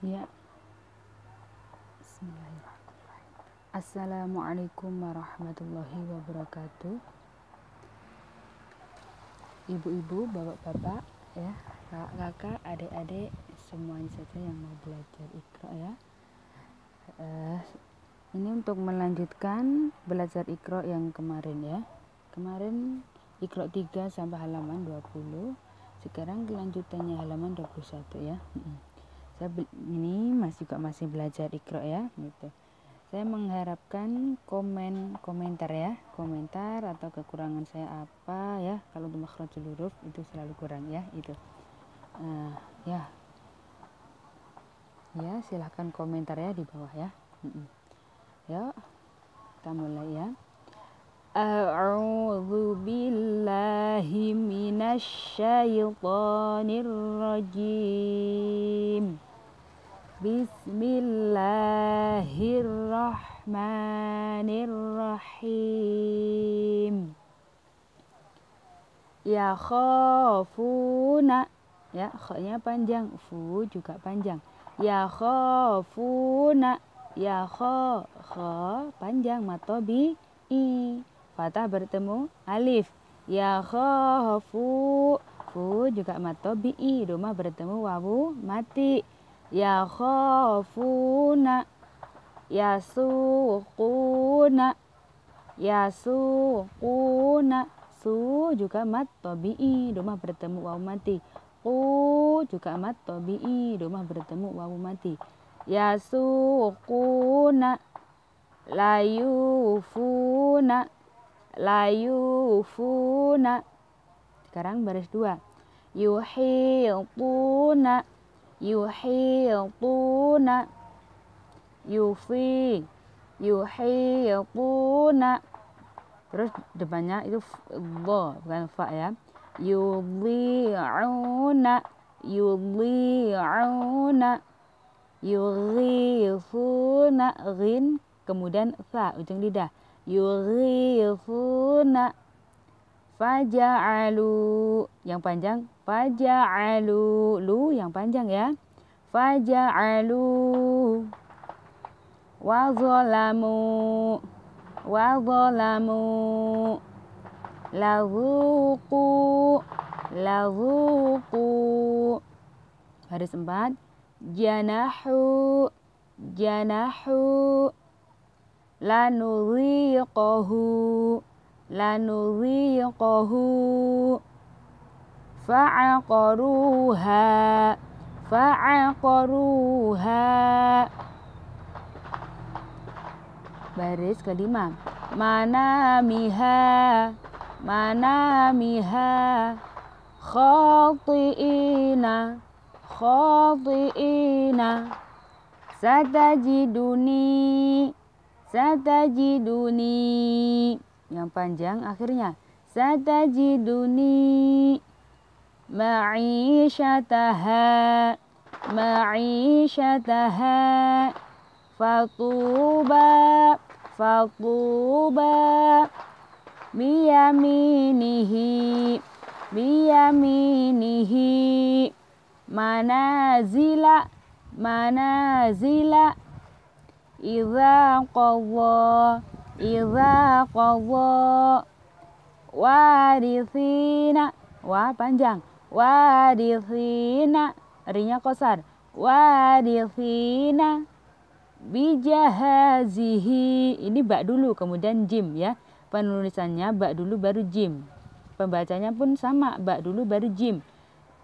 Ya. Bismillahirrahmanirrahim. Assalamualaikum warahmatullahi wabarakatuh. Ibu-ibu, bapak-bapak, ya, kakak-kakak, adik-adik, semuanya saja yang mau belajar ikro ya. Uh, ini untuk melanjutkan belajar ikro yang kemarin ya. Kemarin ikro 3 sampai halaman 20. Sekarang kelanjutannya halaman 21 ya. Mm -hmm saya ini masih juga masih belajar ikro ya gitu saya mengharapkan komen komentar ya komentar atau kekurangan saya apa ya kalau untuk makhrajul huruf itu selalu kurang ya itu uh, eh, ya ya silahkan komentar ya di bawah ya ya kita mulai ya A'udzu billahi minasy syaithanir rajim Bismillahirrahmanirrahim. Ya khafuna. Ya, khanya panjang, fu juga panjang. Ya khafuna. Ya kho, kho panjang matobi i. Fatah bertemu alif. Ya khafu. Fu juga matobi i. Rumah bertemu wawu mati yakhafuna yasuquna yasuquna su juga mat tobi'i domah bertemu wawu mati ku juga mat tobi'i domah bertemu wawu mati yasuquna layufuna layufuna sekarang baris dua yuhiquna yuhituna yufi yuhituna terus depannya itu bo bukan fa ya yudhi'una yudhi'una yughifuna ghin kemudian fa ujung lidah yughifuna faja'alu yang panjang Faja'alu lu yang panjang ya. Faja'alu wa zalamu wa zalamu lazuqu lazuqu baris empat janahu janahu lanuziqahu lanuziqahu fa'aqaruha fa'aqaruha baris kelima mana miha mana miha khati'ina khati'ina satajiduni satajiduni yang panjang akhirnya satajiduni معيشتها معيشتها فطوبى فطوبى بيمينه بيمينه منازل منازل إذا قضى إذا قضى وارثين wah wadithina rinya kosar wadithina bijahazihi ini bak dulu kemudian jim ya penulisannya bak dulu baru jim pembacanya pun sama bak dulu baru jim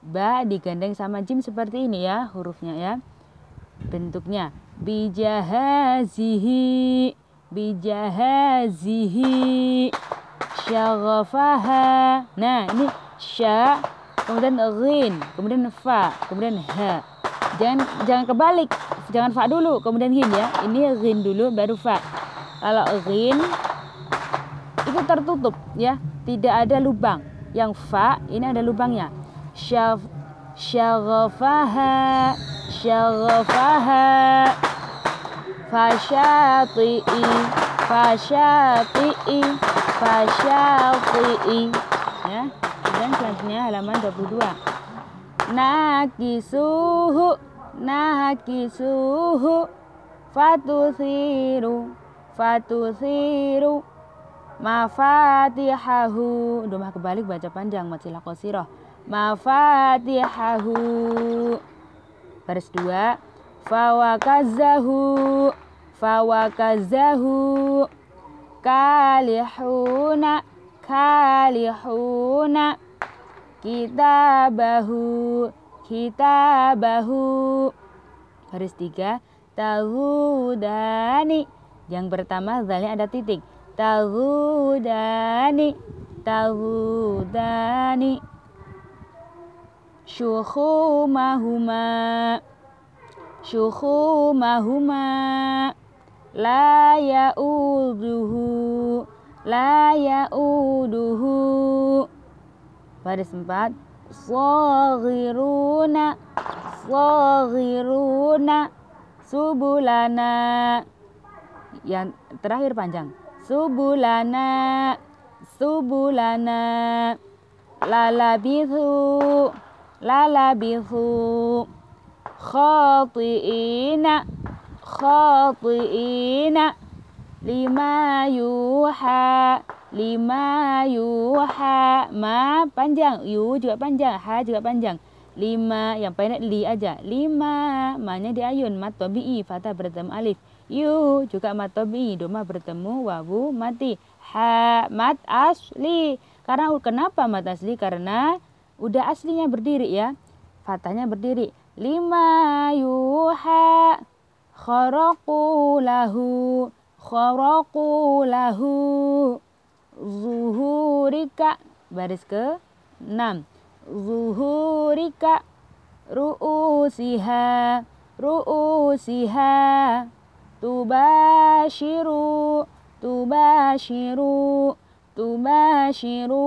Bak digandeng sama jim seperti ini ya hurufnya ya bentuknya bijahazihi bijahazihi syaghafaha nah ini sya kemudian rin, kemudian fa, kemudian ha. Jangan jangan kebalik, jangan fa dulu, kemudian rin ya. Ini rin dulu baru fa. Kalau rin itu tertutup ya, tidak ada lubang. Yang fa ini ada lubangnya. Syaf syaghafaha syaghafaha fasyati'i fasyati'i fasyati'i ya Kemudian selanjutnya halaman 22. siru, nakisuhu fatusiru fatusiru mafatihahu domah kebalik baca panjang Ma kosiroh mafatihahu baris dua fawakazahu fawakazahu kalihuna kalihuna kita bahu, kita bahu. baris tiga tahu Dani. yang pertama zalnya ada titik Tahu tahu Dani, Dani. tahudani mahuma, syuhumahuma mahuma. la ya'uduhu la ya'uduhu Baris empat. Soghiruna, soghiruna, subulana. Yang terakhir panjang. Subulana, subulana. Lalabisu, lalabisu. Khati'ina, khati'ina. Lima yuha, lima yuha ma panjang yu juga panjang ha juga panjang lima yang pendek li aja lima manya diayun mat tobi'i fatah bertemu alif yu juga mat tobi'i doma bertemu wawu mati ha mat asli karena kenapa mat asli karena udah aslinya berdiri ya fatahnya berdiri lima yuha khoroku lahu khoroku lahu zuhurika baris ke 6 zuhurika ru'usiha ru'usiha tubashiru tubashiru tubashiru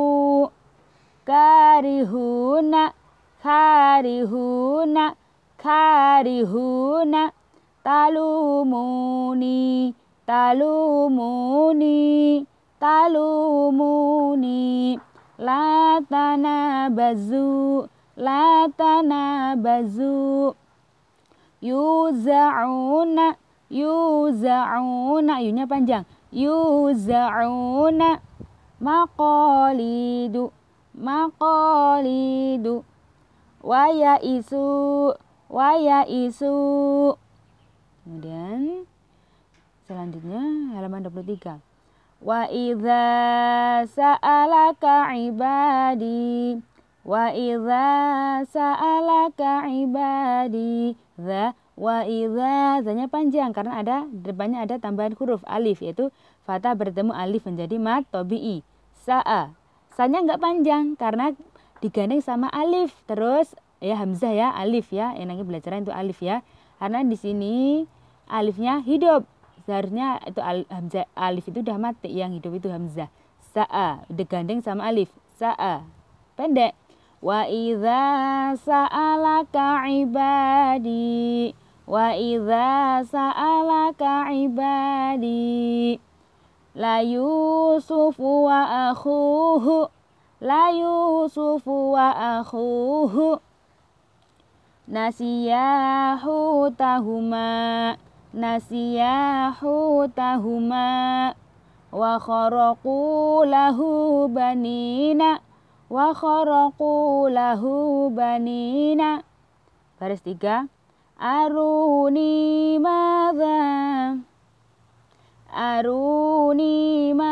karihuna karihuna karihuna talumuni talumuni talumuni latana bazu latana bazu yuzauna yuzauna yunya panjang yuzauna maqalidu maqalidu waya isu waya isu kemudian selanjutnya halaman 23 Wa idza sa'alaka ibadi Wa idza sa'alaka ibadi Za wa idza Zanya panjang karena ada depannya ada tambahan huruf alif yaitu fatah bertemu alif menjadi mat tobi'i Sa'a Sanya enggak panjang karena digandeng sama alif terus ya hamzah ya alif ya enaknya belajar itu alif ya karena di sini alifnya hidup seharusnya itu al, hamzah alif itu udah mati yang hidup itu hamzah sa'a digandeng sama alif sa'a pendek wa idza sa'alaka ibadi wa idza sa'alaka ibadi la yusufu wa akhuhu la yusufu wa akhuhu nasiyahu tahuma nasiya hutahuma wa kharaqu lahu banina wa kharaqu lahu banina baris tiga aruni ma'za, aruni ma.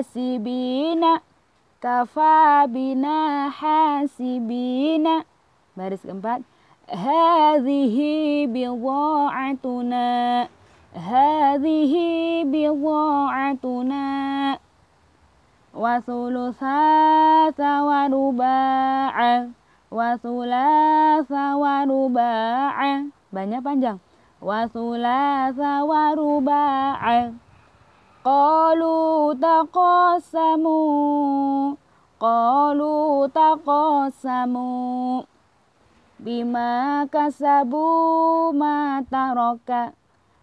hasibina kafa bina hasibina baris keempat hadhihi bidha'atuna hadhihi bidha'atuna wa thuluthatha wa ruba'a wa thulatha wa ruba'a banyak panjang wa thulatha wa Qalu taqasamu Qalu taqasamu Bima kasabu ma taroka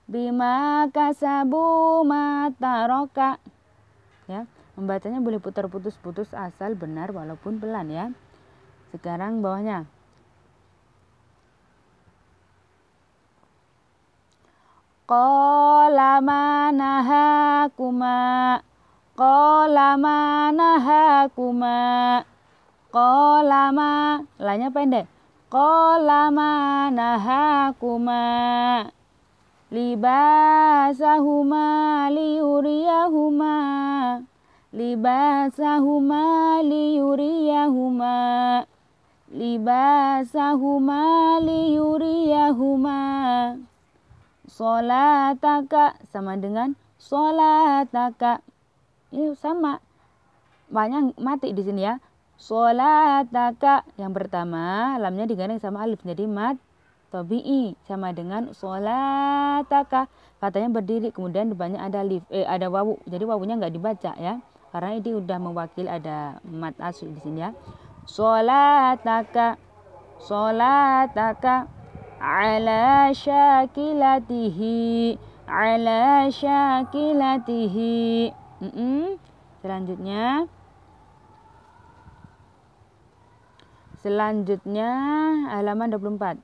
Bima kasabu ma taroka Ya, membacanya boleh putar putus-putus asal benar walaupun pelan ya Sekarang bawahnya nahaku ma nahakuma nahaku ma nahakuma nahaku ma huma, liuria huma, libasa huma, liuria huma, libasa huma, liuria huma solataka sama dengan solataka ini sama banyak mati di sini ya solataka yang pertama lamnya digandeng sama alif jadi mat tobi'i sama dengan solataka katanya berdiri kemudian depannya ada alif eh ada wawu jadi wawunya nggak dibaca ya karena ini udah mewakil ada mat asli di sini ya solataka solataka ala syakilatihi ala syakilatihi mm -mm. selanjutnya selanjutnya halaman 24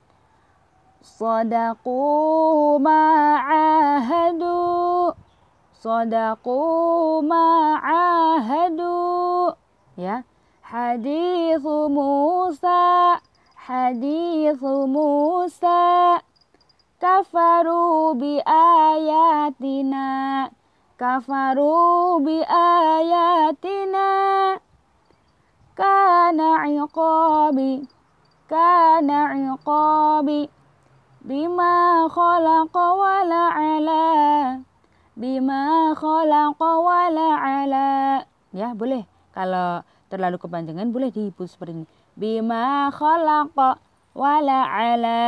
Sadaqu ma'ahadu Sadaqu ma'ahadu Ya Hadithu Musa Hadiru musa kafaru bi ayatina kafaru bi ayatina kana rinkobi kana rinkobi bima kolang kawala ala bima kolang kawala ala ya boleh kalau terlalu kepanjangan boleh dihapus seperti ini bima khalaqa wala ala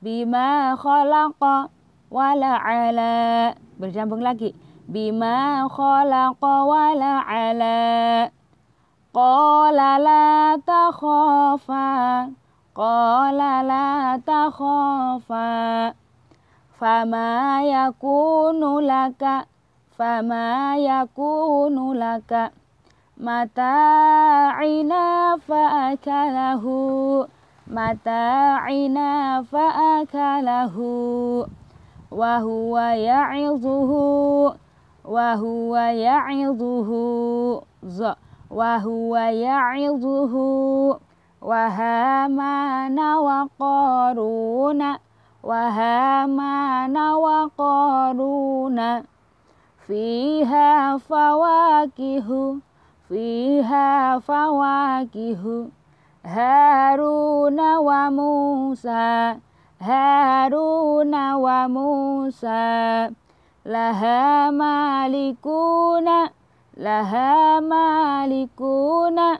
bima khalaqa wala ala berjambung lagi bima khalaqa wala ala qala la takhafa qala la takhafa fama yakunu laka fama yakunu laka متاعنا فأكله متاعنا فأكله وهو يعظه وهو يعظه ز وهو يعظه وهامان وقارون وهامان وقارون فيها فواكه fiha fawakihu Haruna wa Musa Haruna wa Musa laha malikuna laha malikuna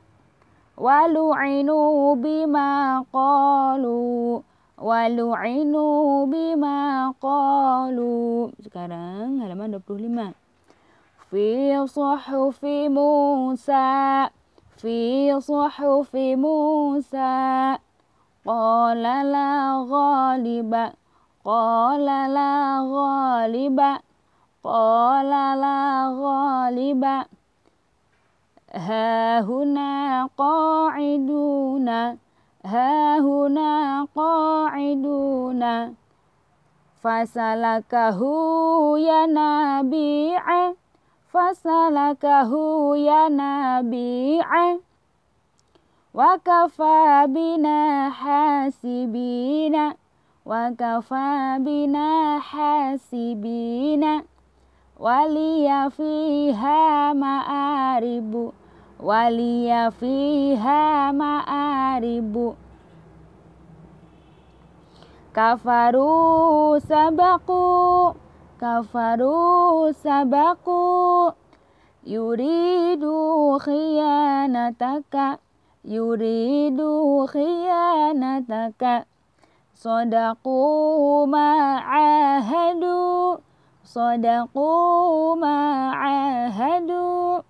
walu'inu bima qalu walu'inu bima qalu sekarang halaman 25 في صحف موسى في صحف موسى قال لا غالب قال لا غالب قال لا غالب ها هنا قاعدون ها هنا قاعدون فسلكه ينابيع fasalakahu ya nabi'a wa kafa bina hasibina wa kafa bina hasibina waliya fiha ma'aribu waliya fiha ma'aribu kafaru sabaku كفروا سبقوا يريدوا خيانتك يريدوا خيانتك صدقوا ما عاهدوا صدقوا ما عاهدوا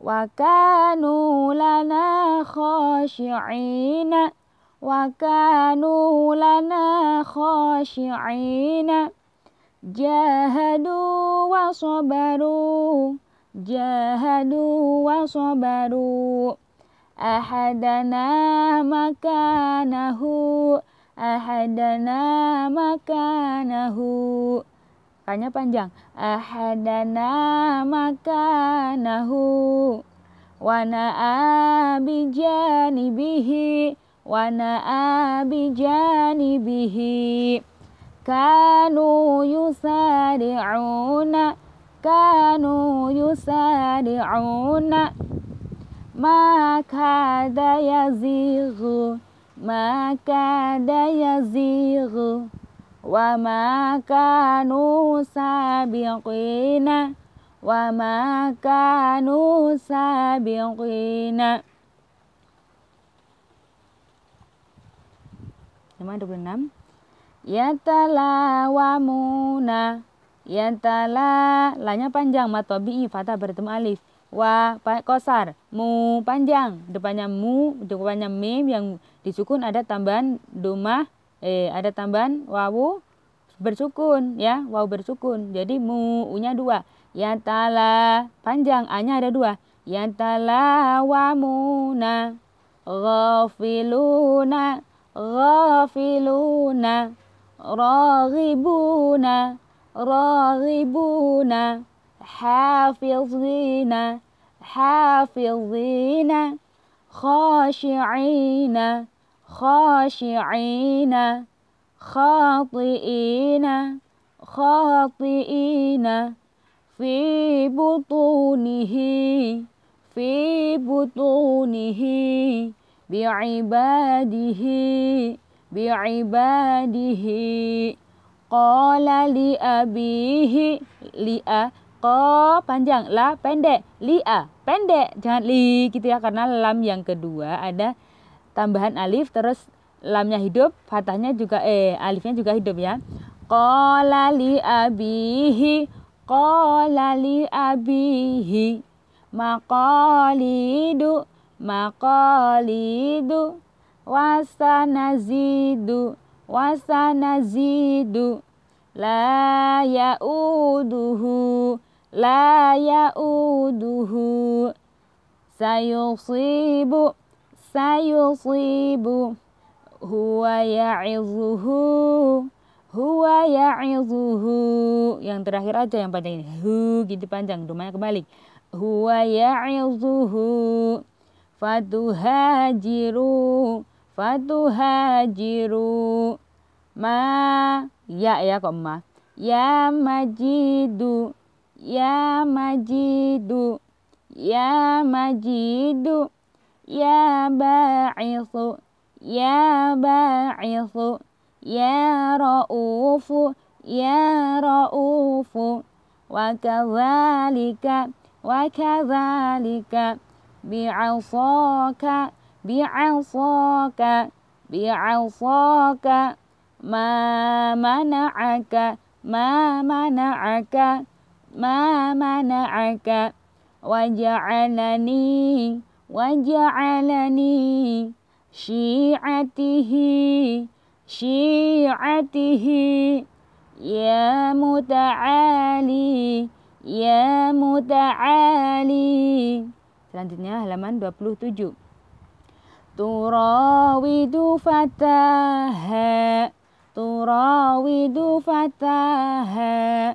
وكانوا لنا خاشعين وكانوا لنا خاشعين jahadu wa sabaru jahadu wa sabaru ahadana makanahu ahadana makanahu kayaknya panjang ahadana makanahu wana bihi, wana bihi. كانوا يسارعون كانوا يسارعون ما كاد يزيغ ما كاد يزيغ وما كانوا سابقين وما كانوا سابقين Teman 26 yatalawamuna yatala lanya panjang mat bi fatah bertemu alif wa kosar mu panjang depannya mu depannya mim yang disukun ada tambahan domah eh ada tambahan wawu bersukun ya wawu bersukun jadi mu unya dua yatala panjang a nya ada dua yatala wamuna ghafiluna ghafiluna راغبون راغبون حافظين حافظين خاشعين خاشعين خاطئين خاطئين في بطونه في بطونه بعباده li abihi li a ko panjang la pendek li a pendek jangan li gitu ya karena lam yang kedua ada tambahan alif terus lamnya hidup fathahnya juga eh alifnya juga hidup ya qala li abihi qala li abihi maqalidu maqalidu wasanazidu wasanazidu la yauduhu la yauduhu sayusibu sayusibu huwa ya'izuhu huwa ya'izuhu yang terakhir aja yang panjang ini hu gitu panjang domanya kebalik huwa ya'izuhu fatuhajiru fatuhajiru ma ya ya kok ma ya majidu ya majidu ya majidu ya ba'isu ya ba'isu ya ra'ufu ya ra'ufu wa kadzalika wa kadzalika bi'asaka bi'asaka bi'asaka ma mana'aka ma mana'aka ma mana'aka waja'alani waja'alani syi'atihi syi'atihi ya muta'ali ya muta'ali selanjutnya halaman 27 تراود فتاها تراود فتاها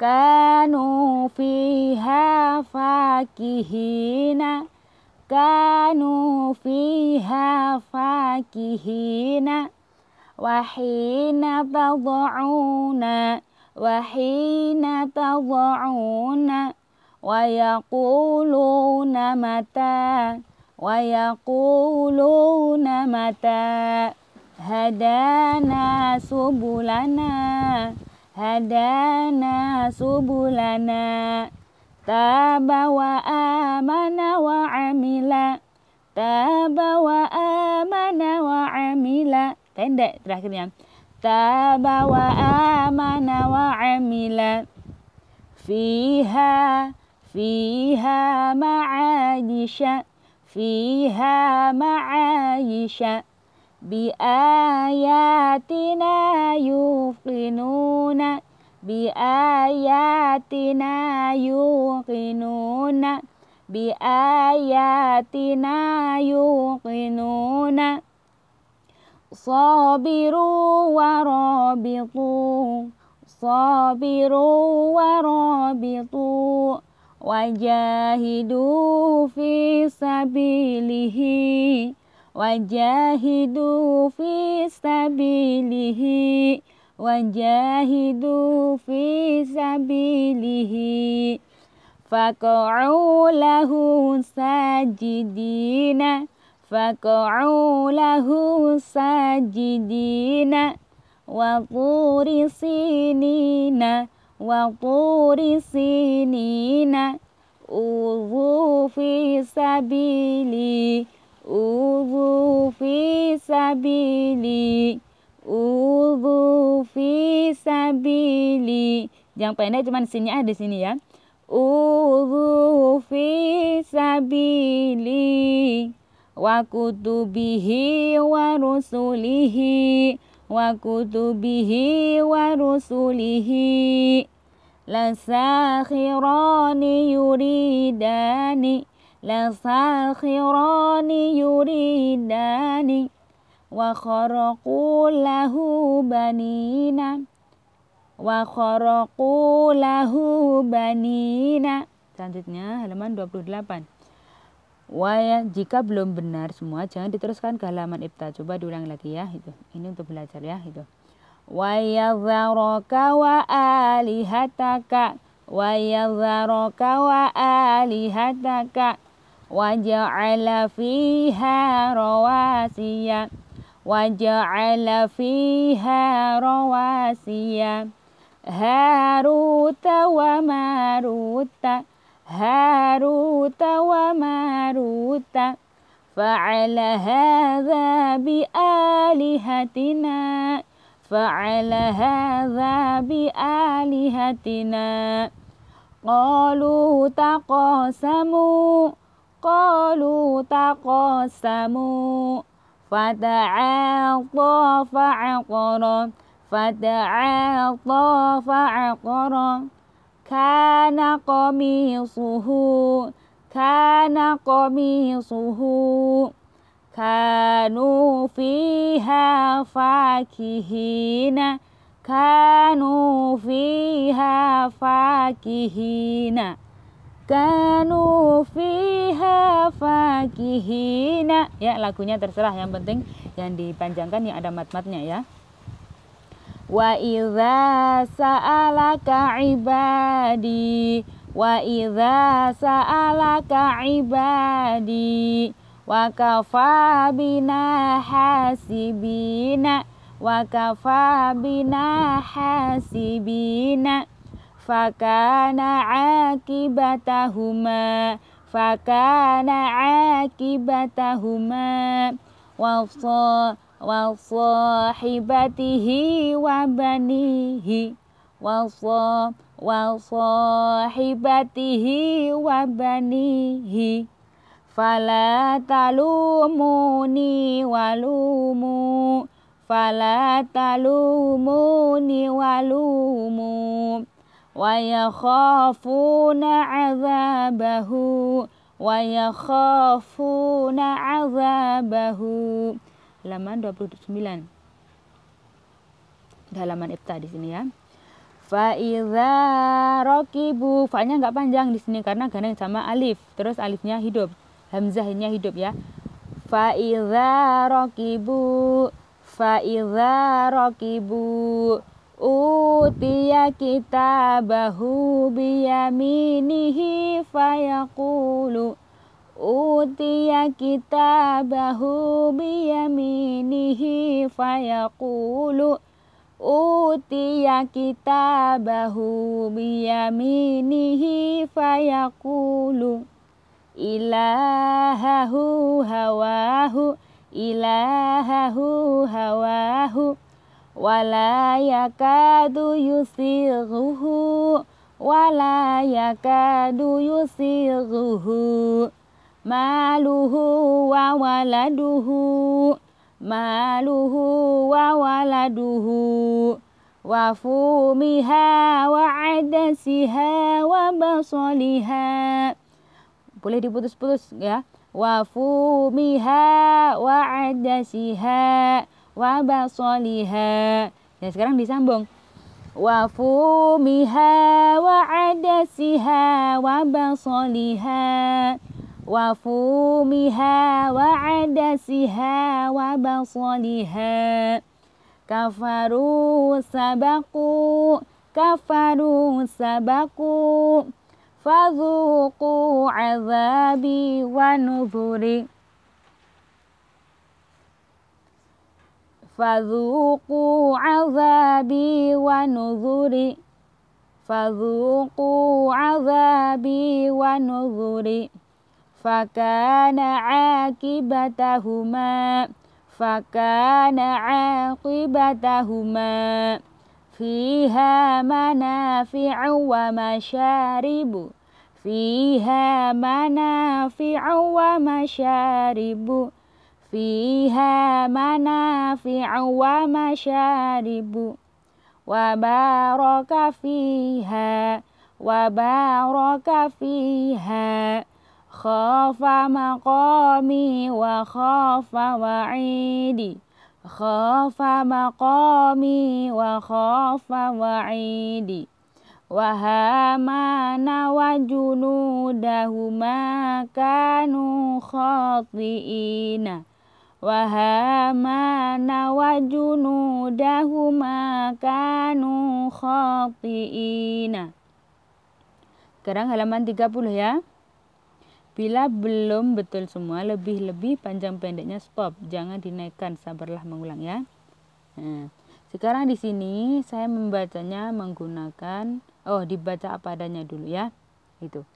كانوا فيها فاكهين كانوا فيها فاكهين وحين تضعون وحين تضعون ويقولون متى ويقولون متى هدانا سبلنا هدانا سبلنا تاب وآمن وعمل تاب وآمن وعمل pendek terakhirnya تاب وآمن وعمل فيها فيها معادشة فيها معايشة بآياتنا يوقنون بآياتنا يوقنون بآياتنا يوقنون صابروا ورابطوا صابروا ورابطوا wajahidu fi sabilihi wajahidu fi sabilihi wajahidu fi sabilihi faqa'u lahu sajidina faqa'u lahu sajidina wa turi wa سينين uzu fi sabili uzu fi sabili uzu fi sabili yang pendek cuma sinnya ada di sini ya Uzu fi sabili wa kutubihi wa rusulihi وكتبه ورسله لساخران يريدان لساخران يريدان وخرقوا له بنينا وخرقوا له بنينا selanjutnya halaman 28 Waya, jika belum benar semua, jangan diteruskan ke halaman ibta. Coba diulang lagi ya, itu. Ini untuk belajar ya, itu. Wayadharoka wa alihataka Wayadharoka wa alihataka Waja'ala fiha rawasiya Waja'ala fiha rawasiya Haruta wa maruta هاروت وماروت فعل هذا بآلهتنا فعل هذا بآلهتنا قالوا تقاسموا قالوا تقاسموا فتعاطى فعقر فتعاطى فعقر kana qamisuhu kana qamisuhu kanu fiha fakihina kanu fiha fakihina kanu fiha fakihina ya lagunya terserah yang penting yang dipanjangkan yang ada mat-matnya ya وإذا سألك عبادي وإذا سألك عبادي وكفى بنا حاسبين وكفى بنا حاسبين فكان عاقبتهما فكان عاقبتهما وصى وصاحبته وبنيه وصا وصاحبته وبنيه فلا تلوموني ولوموا فلا تلوموني ولوموا ويخافون عذابه ويخافون عذابه halaman 29 Di halaman Ibta di sini ya Faiza rokibu Fa'nya nggak panjang di sini karena gandeng sama alif Terus alifnya hidup Hamzahnya hidup ya Faiza rokibu Faiza rokibu Utia kitabahu biyaminihi fayaqulu أوتي كتابه بيمينه فيقول أوتي كتابه بيمينه فيقول إلهه هواه إلهه هواه ولا يكاد يسيغه ولا يكاد يسيغه maluhu wa waladuhu maluhu wa waladuhu wa fumiha wa adasiha wa basaliha boleh diputus-putus ya wa fumiha wa adasiha wa basaliha ya sekarang disambung wa fumiha wa adasiha wa basaliha وفومها وعدسها وبصلها كفروا سبقوا كفروا سبقوا فذوقوا عذابي ونذري فذوقوا عذابي ونذري فذوقوا عذابي ونذري فكان عاقبتهما فكان عاقبتهما فيها منافع ومشارب فيها منافع ومشارب فيها منافع ومشارب وبارك فيها وبارك فيها Khafa maqami wa khafa wa'idi Khafa maqami wa khafa wa'idi Wahamana wa junudahuma kanu khati'ina Wahamana wa junudahuma kanu khati'ina Sekarang halaman 30 ya Bila belum betul semua, lebih-lebih panjang pendeknya stop, jangan dinaikkan, sabarlah mengulang ya. Nah, sekarang di sini saya membacanya menggunakan oh dibaca apa adanya dulu ya. Itu.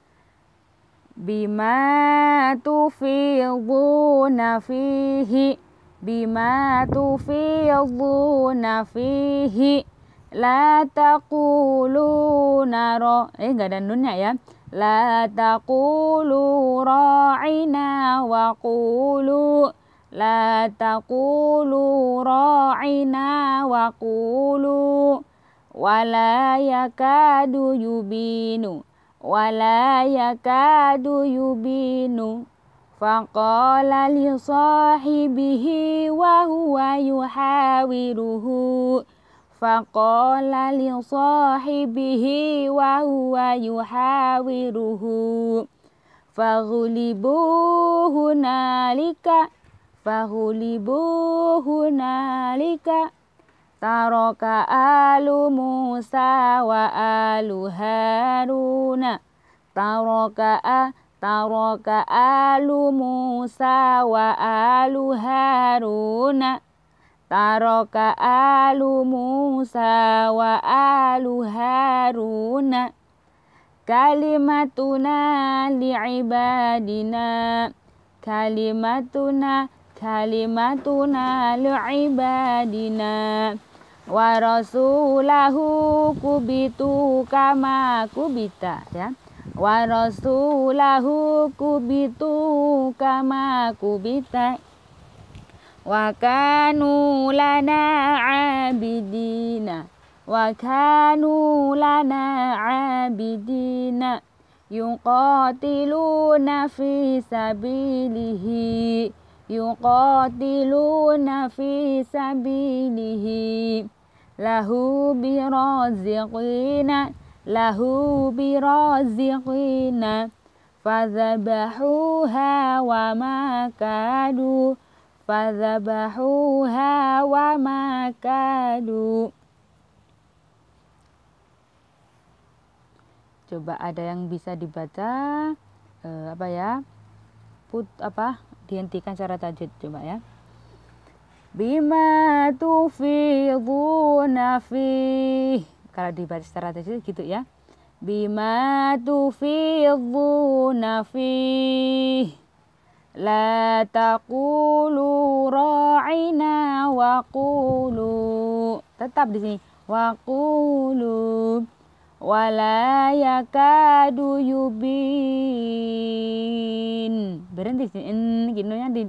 Bima tufidhuna fihi Bima tufidhuna fihi La taquluna Eh enggak ada nunnya ya لا تقولوا راعنا وقولوا لا تقولوا راعنا وقولوا ولا يكاد يبين ولا يكاد يبين فقال لصاحبه وهو يحاوره فقال لصاحبه وهو يحاوره فغلبوا هنالك فغلبوا هنالك ترك آل موسى وآل هارون ترك ترك آل موسى وآل هارون Taraka alu Musa wa alu Haruna Kalimatuna li'ibadina Kalimatuna kalimatuna li'ibadina Wa rasulahu kubitu kama kubita ya Wa rasulahu kubitu kama kubita وكانوا لنا عابدين وكانوا لنا عابدين يقاتلون في سبيله يقاتلون في سبيله له برازقين له برازقين فذبحوها وما كادوا fadzabahuha wa makadu coba ada yang bisa dibaca eh, apa ya put apa dihentikan secara tajwid coba ya bima tufiduna fi kalau dibaca secara tajwid gitu ya bima tufiduna fi لا تقولوا راعنا وقولوا tetap di sini waqulu wala yakadu yubin berhenti sini en ginonya di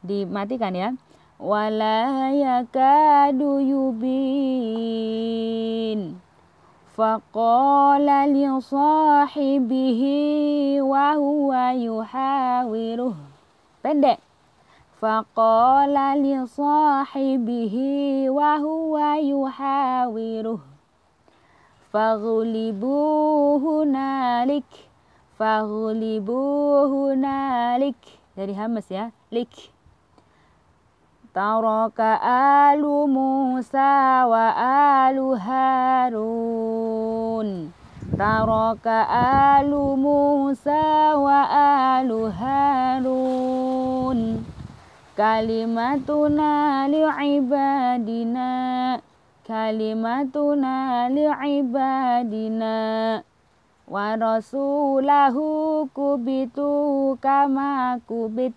dimatikan ya wala yakadu yubin faqala li sahibihi wa huwa yuhawiruhu pendek faqala li sahibihi wa huwa yuhawiruh faghlibu hunalik faghlibu hunalik dari hamas ya lik taraka alu Musa wa alu Harun taraka alu Musa wa alu Harun kalimatuna li'ibadina kalimatuna li'ibadina wa rasulahu kubitu kama kubit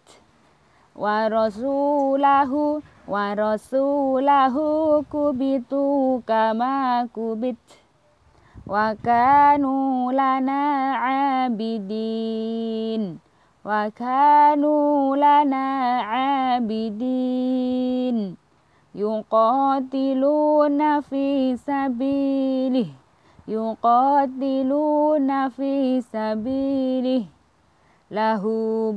wa rasulahu wa rasulahu kubitu kama kubit wa kanu lana abidin وكانوا لنا عابدين يقاتلون في سبيله يقاتلون في سبيله له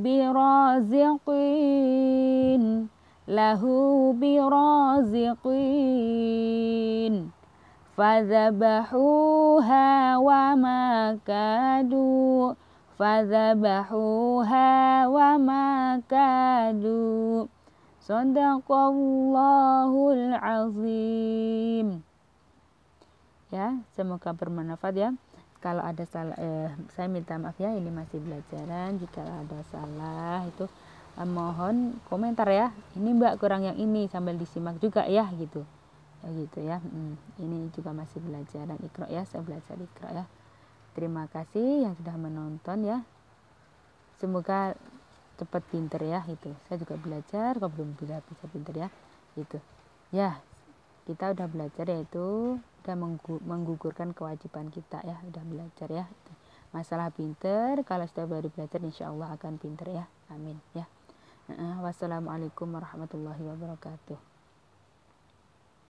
برازقين له برازقين فذبحوها وما كادوا fadzabahuha wa makadu Sadaqallahul azim Ya, semoga bermanfaat ya kalau ada salah eh, saya minta maaf ya ini masih belajaran jika ada salah itu eh, mohon komentar ya ini mbak kurang yang ini sambil disimak juga ya gitu ya, gitu ya hmm, ini juga masih belajaran ikro ya saya belajar ikro ya Terima kasih yang sudah menonton ya. Semoga cepat pinter ya itu. Saya juga belajar kok belum bisa bisa pinter ya. Itu. Ya, kita udah belajar ya itu udah menggugurkan kewajiban kita ya, udah belajar ya. Masalah pinter kalau sudah baru belajar insya Allah akan pinter ya. Amin ya. Wassalamualaikum warahmatullahi wabarakatuh.